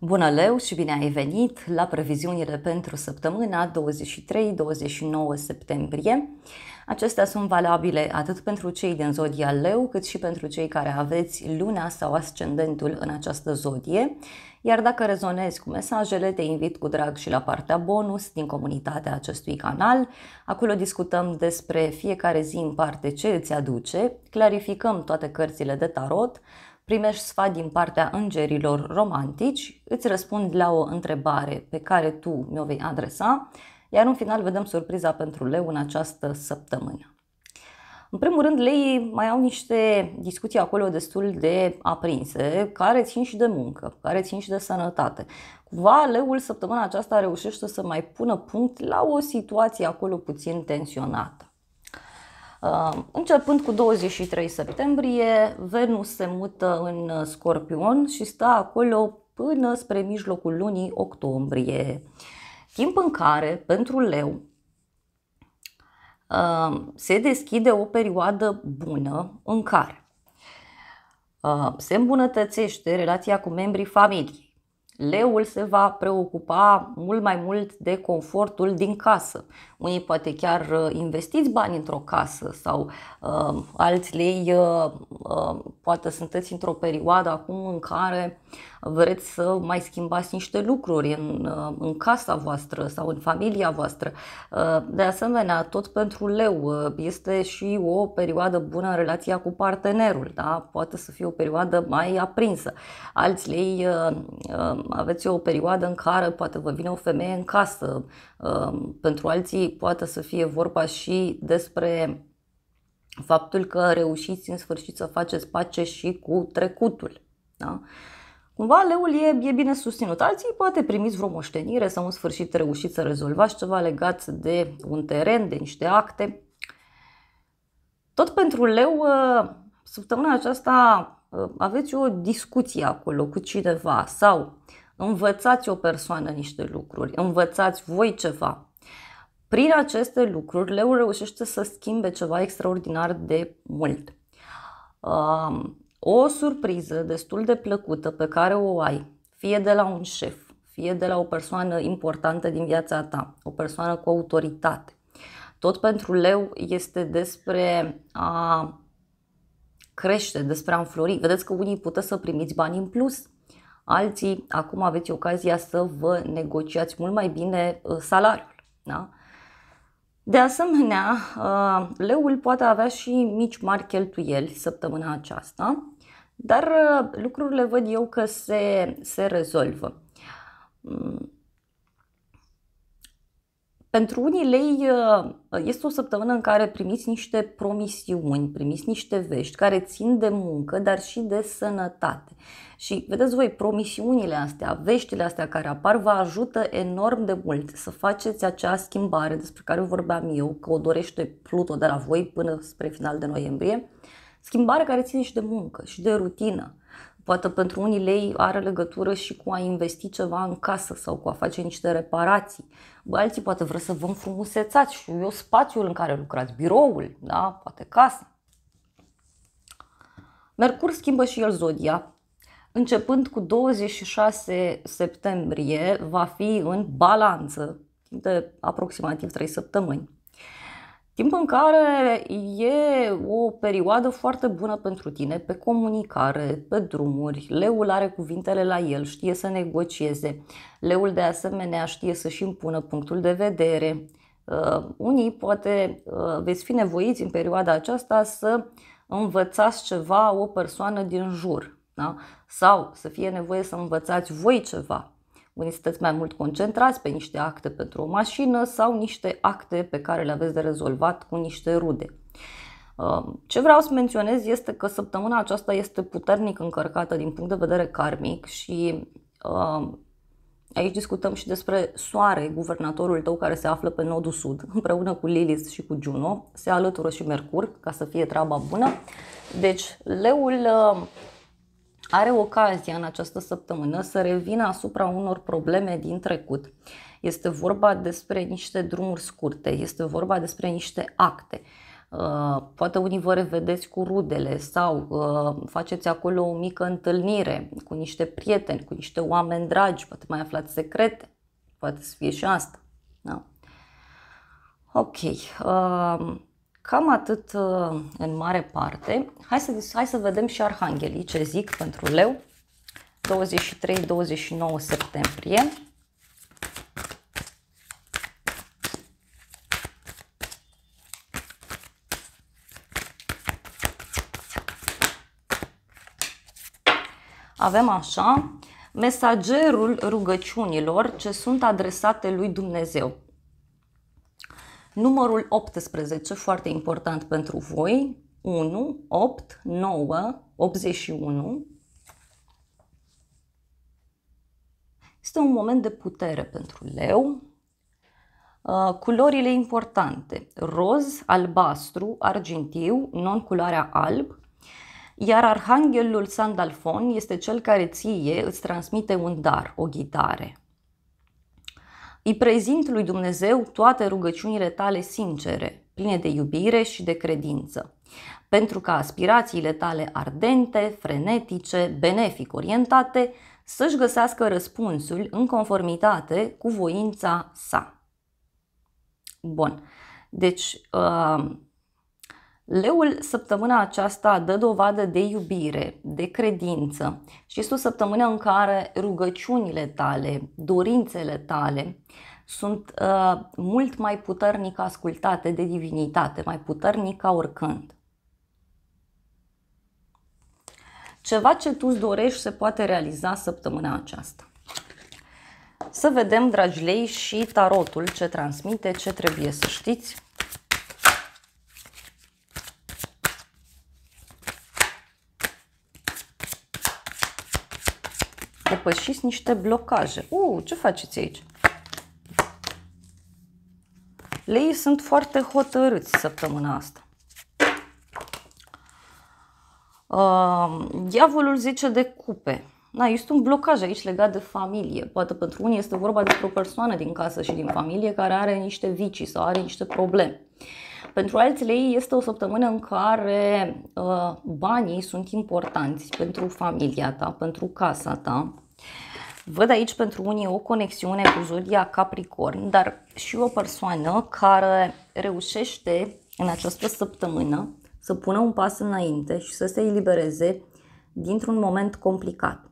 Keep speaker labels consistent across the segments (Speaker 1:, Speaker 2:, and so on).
Speaker 1: Bună leu și bine ai venit la previziunile pentru săptămâna 23-29 septembrie. Acestea sunt valabile atât pentru cei din zodia leu, cât și pentru cei care aveți luna sau ascendentul în această zodie. Iar dacă rezonezi cu mesajele, te invit cu drag și la partea bonus din comunitatea acestui canal. Acolo discutăm despre fiecare zi în parte ce îți aduce, clarificăm toate cărțile de tarot, primești sfat din partea îngerilor romantici, îți răspund la o întrebare pe care tu mi-o vei adresa, iar în final vedem surpriza pentru leu în această săptămână. În primul rând, lei mai au niște discuții acolo destul de aprinse, care țin și de muncă, care țin și de sănătate. Cumva, leul săptămâna aceasta reușește să mai pună punct la o situație acolo puțin tensionată. Uh, începând cu 23 septembrie, Venus se mută în uh, Scorpion și stă acolo până spre mijlocul lunii octombrie. Timp în care, pentru leu, uh, se deschide o perioadă bună în care se îmbunătățește relația cu membrii familiei. Leul se va preocupa mult mai mult de confortul din casă, unii poate chiar uh, investiți bani într-o casă sau uh, alți lei, uh, uh, poate sunteți într-o perioadă acum în care vreți să mai schimbați niște lucruri în, uh, în casa voastră sau în familia voastră. Uh, de asemenea, tot pentru leu uh, este și o perioadă bună în relația cu partenerul, da? poate să fie o perioadă mai aprinsă. Alți lei uh, uh, aveți o perioadă în care poate vă vine o femeie în casă, uh, pentru alții poate să fie vorba și despre faptul că reușiți în sfârșit să faceți pace și cu trecutul. Da? Cumva leul e, e bine susținut. Alții poate primiți vreo moștenire sau în sfârșit reușiți să rezolvați ceva legat de un teren, de niște acte. Tot pentru leu, ă, săptămâna aceasta ă, aveți o discuție acolo cu cineva sau învățați o persoană niște lucruri, învățați voi ceva, prin aceste lucruri leu reușește să schimbe ceva extraordinar de mult. O surpriză destul de plăcută pe care o ai, fie de la un șef, fie de la o persoană importantă din viața ta, o persoană cu autoritate. Tot pentru leu este despre a crește, despre a înflori. Vedeți că unii puteți să primiți bani în plus, alții acum aveți ocazia să vă negociați mult mai bine uh, salariul. Da? De asemenea, ă, leul poate avea și mici mari cheltuieli săptămâna aceasta, dar ă, lucrurile văd eu că se, se rezolvă. Mm, pentru unii lei uh, este o săptămână în care primiți niște promisiuni, primiți niște vești care țin de muncă, dar și de sănătate. Și vedeți voi, promisiunile astea, veștile astea care apar, vă ajută enorm de mult să faceți acea schimbare despre care vorbeam eu, că o dorește Pluto de la voi până spre final de noiembrie, schimbare care ține și de muncă și de rutină. Poate pentru unii lei are legătură și cu a investi ceva în casă sau cu a face niște reparații. Bă, alții poate vreau să vă înfrumusețați și eu spațiul în care lucrați, biroul, da? poate casa. Mercur schimbă și el zodia. Începând cu 26 septembrie, va fi în balanță, timp de aproximativ 3 săptămâni. Timp în care e perioadă foarte bună pentru tine pe comunicare, pe drumuri. Leul are cuvintele la el, știe să negocieze. Leul de asemenea știe să-și impună punctul de vedere. Uh, unii poate uh, veți fi nevoiți în perioada aceasta să învățați ceva o persoană din jur da? sau să fie nevoie să învățați voi ceva. Unii sunteți mai mult concentrați pe niște acte pentru o mașină sau niște acte pe care le aveți de rezolvat cu niște rude. Ce vreau să menționez este că săptămâna aceasta este puternic încărcată din punct de vedere karmic și aici discutăm și despre Soare, guvernatorul tău care se află pe nodul sud, împreună cu Lilith și cu Juno, se alătură și Mercur ca să fie treaba bună. Deci leul are ocazia în această săptămână să revină asupra unor probleme din trecut. Este vorba despre niște drumuri scurte, este vorba despre niște acte Uh, poate unii vă revedeți cu rudele sau uh, faceți acolo o mică întâlnire cu niște prieteni, cu niște oameni dragi, poate mai aflați secrete, poate să fie și asta. Da. Ok, uh, cam atât în mare parte. Hai să, hai să vedem și arhanghelii ce zic pentru leu. 23-29 septembrie. avem așa mesagerul rugăciunilor ce sunt adresate lui Dumnezeu. Numărul 18, foarte important pentru voi, 1, 8, 9, 81. Este un moment de putere pentru leu. Uh, culorile importante, roz, albastru, argintiu, non-culoarea alb, iar arhanghelul Sandalfon este cel care ție îți transmite un dar, o ghidare. Îi prezint lui Dumnezeu toate rugăciunile tale sincere, pline de iubire și de credință, pentru ca aspirațiile tale ardente, frenetice, benefic orientate să-și găsească răspunsul în conformitate cu voința sa. Bun. Deci, uh, Leul săptămâna aceasta dă dovadă de iubire, de credință și este o săptămână în care rugăciunile tale, dorințele tale sunt uh, mult mai puternic ascultate de divinitate, mai puternic ca oricând. Ceva ce tu îți dorești se poate realiza săptămâna aceasta. Să vedem, dragi lei, și tarotul ce transmite, ce trebuie să știți depășiți niște blocaje. U, ce faceți aici? Leii sunt foarte hotărâți săptămâna asta. Uh, diavolul zice de cupe. Na, este un blocaj aici legat de familie. Poate pentru unii este vorba despre o persoană din casă și din familie care are niște vicii sau are niște probleme. Pentru alții lei este o săptămână în care uh, banii sunt importanți pentru familia ta, pentru casa ta. Văd aici pentru unii o conexiune cu Zodia Capricorn, dar și o persoană care reușește în această săptămână să pună un pas înainte și să se elibereze dintr-un moment complicat.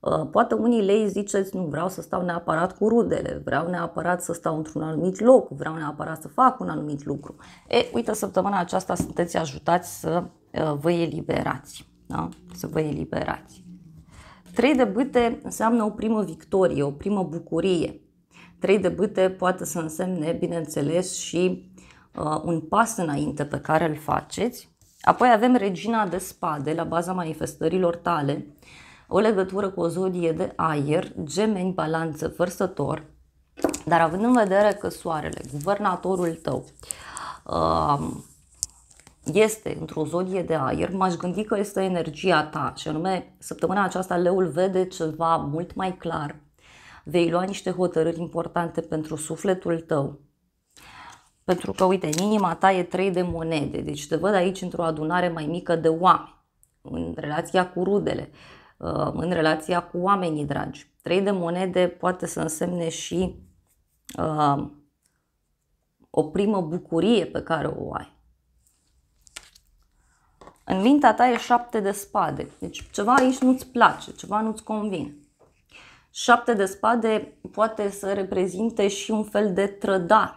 Speaker 1: Uh, poate unii lei ziceți, nu vreau să stau neapărat cu rudele, vreau neapărat să stau într-un anumit loc, vreau neapărat să fac un anumit lucru. E, uite, săptămâna aceasta sunteți ajutați să uh, vă eliberați. Da? Să vă eliberați. Trei de bâte înseamnă o primă victorie, o primă bucurie. Trei de bâte poate să însemne, bineînțeles, și uh, un pas înainte pe care îl faceți. Apoi avem regina de spade la baza manifestărilor tale, o legătură cu o zodie de aer, gemeni, balanță, vărsător, dar având în vedere că soarele, guvernatorul tău, uh, este într-o zodie de aer, m-aș gândi că este energia ta și anume săptămâna aceasta leul vede ceva mult mai clar, vei lua niște hotărâri importante pentru sufletul tău. Pentru că, uite, în inima ta e trei de monede, deci te văd aici într-o adunare mai mică de oameni, în relația cu rudele, uh, în relația cu oamenii dragi. Trei de monede poate să însemne și uh, o primă bucurie pe care o ai în mintea ta e șapte de spade. Deci ceva aici nu-ți place, ceva nu-ți convine. Șapte de spade poate să reprezinte și un fel de trădare.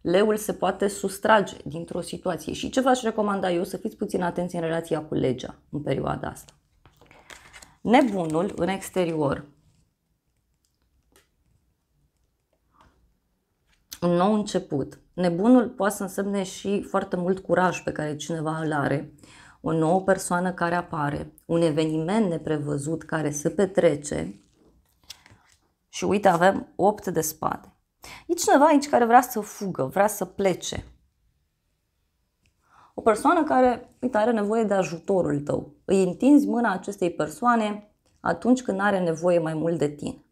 Speaker 1: Leul se poate sustrage dintr-o situație. Și ce v-aș recomanda eu? Să fiți puțin atenți în relația cu legea în perioada asta. Nebunul în exterior un nou început. Nebunul poate să însemne și foarte mult curaj pe care cineva îl are, o nouă persoană care apare, un eveniment neprevăzut care se petrece și uite avem 8 de spade. E cineva aici care vrea să fugă, vrea să plece. O persoană care, uite, are nevoie de ajutorul tău. Îi întinzi mâna acestei persoane atunci când are nevoie mai mult de tine.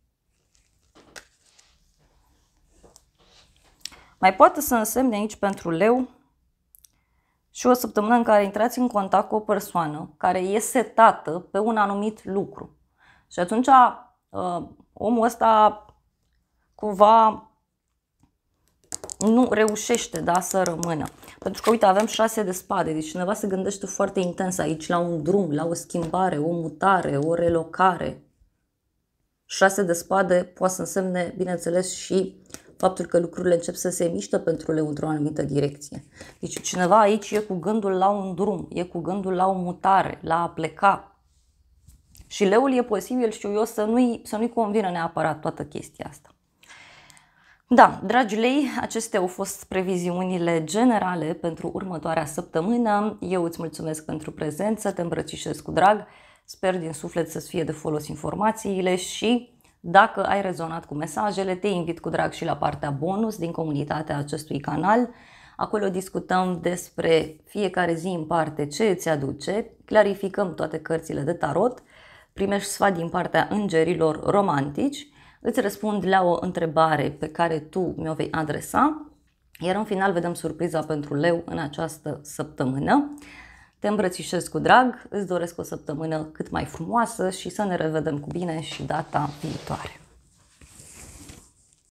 Speaker 1: Mai poate să însemne aici pentru leu și o săptămână în care intrați în contact cu o persoană care e setată pe un anumit lucru. Și atunci uh, omul ăsta cumva nu reușește da, să rămână. Pentru că, uite, avem șase de spade, deci cineva se gândește foarte intens aici la un drum, la o schimbare, o mutare, o relocare. Șase de spade poate să însemne, bineînțeles, și faptul că lucrurile încep să se miște pentru leu într-o anumită direcție. Deci cineva aici e cu gândul la un drum, e cu gândul la o mutare, la a pleca. Și leul e posibil, știu eu, să nu-i, să nu-i convină neapărat toată chestia asta. Da, dragi lei, acestea au fost previziunile generale pentru următoarea săptămână. Eu îți mulțumesc pentru prezență, te îmbrățișez cu drag, sper din suflet să-ți fie de folos informațiile și dacă ai rezonat cu mesajele, te invit cu drag și la partea bonus din comunitatea acestui canal. Acolo discutăm despre fiecare zi în parte ce îți aduce, clarificăm toate cărțile de tarot, primești sfat din partea îngerilor romantici, îți răspund la o întrebare pe care tu mi-o vei adresa, iar în final vedem surpriza pentru leu în această săptămână. Te îmbrățișez cu drag, îți doresc o săptămână cât mai frumoasă și să ne revedem cu bine și data viitoare.